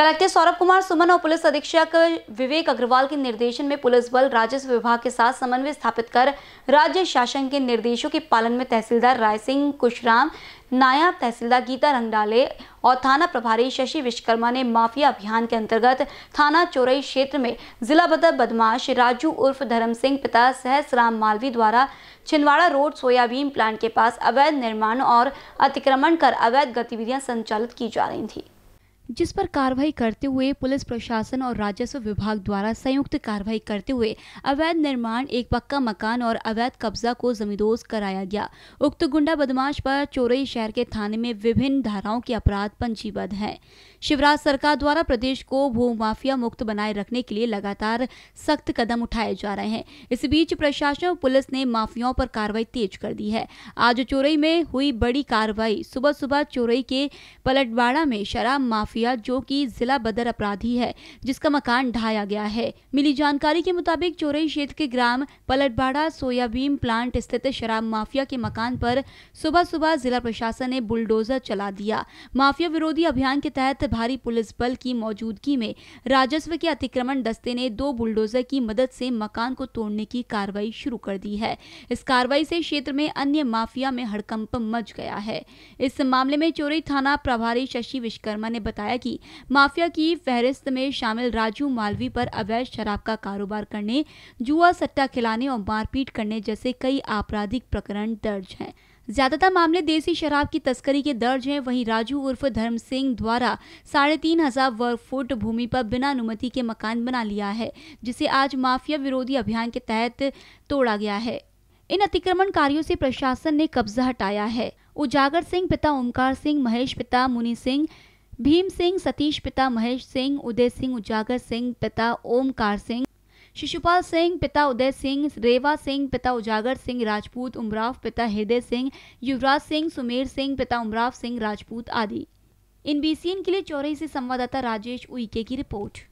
collector Saurabh Kumar सुमन और police अधीक्षक विवेक अग्रवाल के निर्देशन में पुलिस बल राजस्व विभाग के साथ समन्वय स्थापित कर राज्य शासन के निर्देशों के पालन में तहसीलदार राय सिंह कुशराम नायब तहसीलदार गीता रंगडाले और थाना प्रभारी शशि विश्वकर्मा ने माफिया अभियान के अंतर्गत थाना चोरई क्षेत्र में जिला बदर बदमाश राजू उर्फ धर्म सिंह पिता सहसराम मालवी द्वारा छिंदवाड़ा रोड सोयाबीन प्लांट के पास अवैध निर्माण और अतिक्रमण कर अवैध गतिविधियां संचालित की जा रही थी जिस पर कार्रवाई करते हुए पुलिस प्रशासन और राजस्व विभाग द्वारा संयुक्त कार्रवाई करते हुए अवैध निर्माण एक पक्का मकान और अवैध कब्जा को जमींदोज कराया गया उक्त गुंडा बदमाश पर चोरई शहर के थाने में विभिन्न धाराओं के अपराध पंजीबद्ध हैं शिवराज सरकार द्वारा प्रदेश को भूमाफिया मुक्त बनाए रखने के लिए लगातार सख्त कदम उठाए जा रहे हैं इस बीच प्रशासन और पुलिस ने माफियाओं पर कार्रवाई तेज कर दी है आज चोरई में हुई बड़ी कार्रवाई सुबह सुबह चोरई के पलटवाड़ा में शराब माफिया सूफिया जो कि जिला बदर अपराधी है जिसका मकान ढाया गया है मिली जानकारी के मुताबिक चोरई क्षेत्र के ग्राम पलटबाड़ा सोयाबीन प्लांट स्थित शराब माफिया के मकान पर सुबह सुबह जिला प्रशासन ने बुलडोजर चला दिया माफिया विरोधी अभियान के तहत भारी पुलिस बल की मौजूदगी में राजस्व के अतिक्रमण दस्ते ने दो बुलडोजर की मदद से मकान को तोड़ने की कार्रवाई शुरू कर दी है इस कार्रवाई से क्षेत्र में अन्य माफिया में हड़कंप मच गया है इस मामले में चोरी थाना प्रभारी शशि विश्वकर्मा ने बताया बताया कि माफिया की फहरिस्त में शामिल राजू मालवी पर अवैध शराब का कारोबार करने जुआ सट्टा खिलाने और मारपीट करने जैसे कई आपराधिक प्रकरण दर्ज हैं ज्यादातर मामले देसी शराब की तस्करी के दर्ज हैं वहीं राजू उर्फ धर्म सिंह द्वारा साढ़े तीन हजार वर्ग फुट भूमि पर बिना अनुमति के मकान बना लिया है जिसे आज माफिया विरोधी अभियान के तहत तोड़ा गया है इन अतिक्रमणकारियों से प्रशासन ने कब्जा हटाया है उजागर सिंह पिता ओमकार सिंह महेश पिता मुनि सिंह भीम सिंह सतीश पिता महेश सिंह उदय सिंह उजागर सिंह पिता ओमकार सिंह शिशुपाल सिंह पिता उदय सिंह रेवा सिंह पिता उजागर सिंह राजपूत उमराव पिता हृदय सिंह युवराज सिंह सुमेर सिंह पिता उमराव सिंह राजपूत आदि इन बीसीएन के लिए चौरही से संवाददाता राजेश उइके की रिपोर्ट